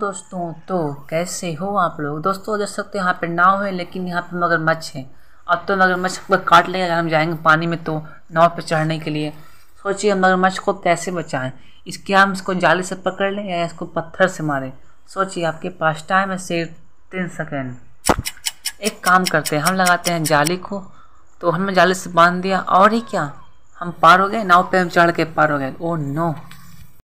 दोस्तों तो कैसे हो आप लोग दोस्तों देख सकते हो यहाँ पे नाव है लेकिन यहाँ पे मगरमच्छ है अब तो मगरमच्छ को काट लेंगे अगर हम जाएंगे पानी में तो नाव पे चढ़ने के लिए सोचिए मगरमच्छ को कैसे बचाएं इसके हम इसको जाले से पकड़ लें या इसको पत्थर से मारें सोचिए आपके पास टाइम है सिर्फ तीन सेकेंड एक काम करते हैं हम लगाते हैं जाली को तो हमने जाले से बांध दिया और ही क्या हम पार हो गए नाव पर हम चढ़ के पार हो गए ओ oh नो